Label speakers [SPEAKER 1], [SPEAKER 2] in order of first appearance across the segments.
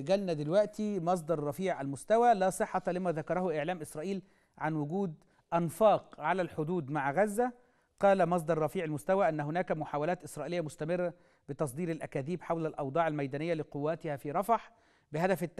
[SPEAKER 1] جالنا دلوقتي مصدر رفيع المستوى لا صحة لما ذكره إعلام إسرائيل عن وجود أنفاق على الحدود مع غزة قال مصدر رفيع المستوى أن هناك محاولات إسرائيلية مستمرة بتصدير الأكاذيب حول الأوضاع الميدانية لقواتها في رفح بهدف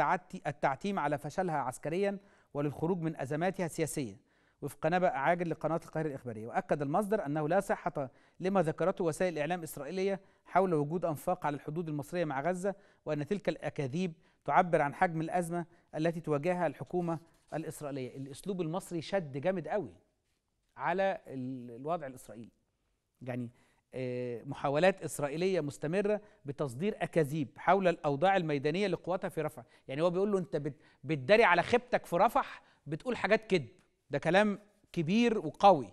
[SPEAKER 1] التعتيم على فشلها عسكريا وللخروج من أزماتها السياسية وفق نبأ عاجل لقناة القاهرة الإخبارية وأكد المصدر أنه لا صحة لما ذكرته وسائل الإعلام الإسرائيلية حول وجود أنفاق على الحدود المصرية مع غزة وأن تلك الأكاذيب تعبر عن حجم الأزمة التي تواجهها الحكومة الإسرائيلية الأسلوب المصري شد جامد قوي على الوضع الإسرائيلي يعني آه، محاولات إسرائيلية مستمرة بتصدير أكاذيب حول الأوضاع الميدانية لقواتها في رفح يعني هو بيقول له أنت بتداري على خيبتك في رفح بتقول حاجات كذب ده كلام كبير وقوي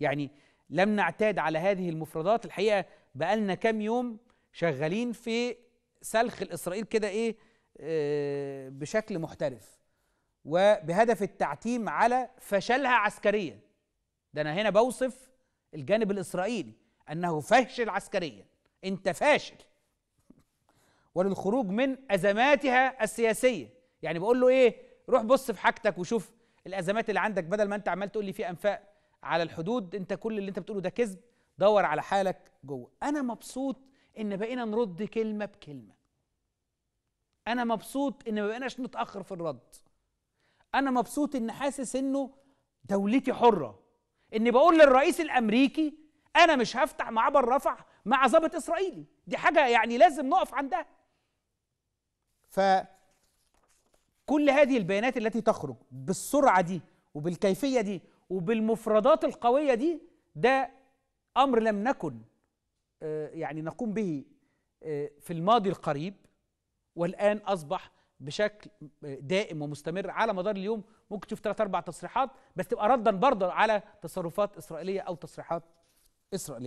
[SPEAKER 1] يعني لم نعتاد على هذه المفردات الحقيقه بقالنا كام يوم شغالين في سلخ الاسرائيل كده ايه آه، بشكل محترف وبهدف التعتيم على فشلها عسكريا ده انا هنا بوصف الجانب الاسرائيلي انه فشل عسكريا انت فاشل وللخروج من ازماتها السياسيه يعني بقول له ايه روح بص في حاجتك وشوف الازمات اللي عندك بدل ما انت عمال تقول لي في انفاق على الحدود انت كل اللي انت بتقوله ده كذب دور على حالك جوه انا مبسوط ان بقينا نرد كلمه بكلمه انا مبسوط ان ما بقيناش نتاخر في الرد انا مبسوط ان حاسس انه دولتي حره اني بقول للرئيس الامريكي انا مش هفتح معبر رفح مع ضابط اسرائيلي دي حاجه يعني لازم نقف عندها ف كل هذه البيانات التي تخرج بالسرعة دي وبالكيفية دي وبالمفردات القوية دي ده أمر لم نكن آه، يعني نقوم به آه، في الماضي القريب والآن أصبح بشكل آه، دائم ومستمر على مدار اليوم ممكن تشوف ثلاث أربع تصريحات بس تبقى ردا برضه على تصرفات إسرائيلية أو تصريحات إسرائيلية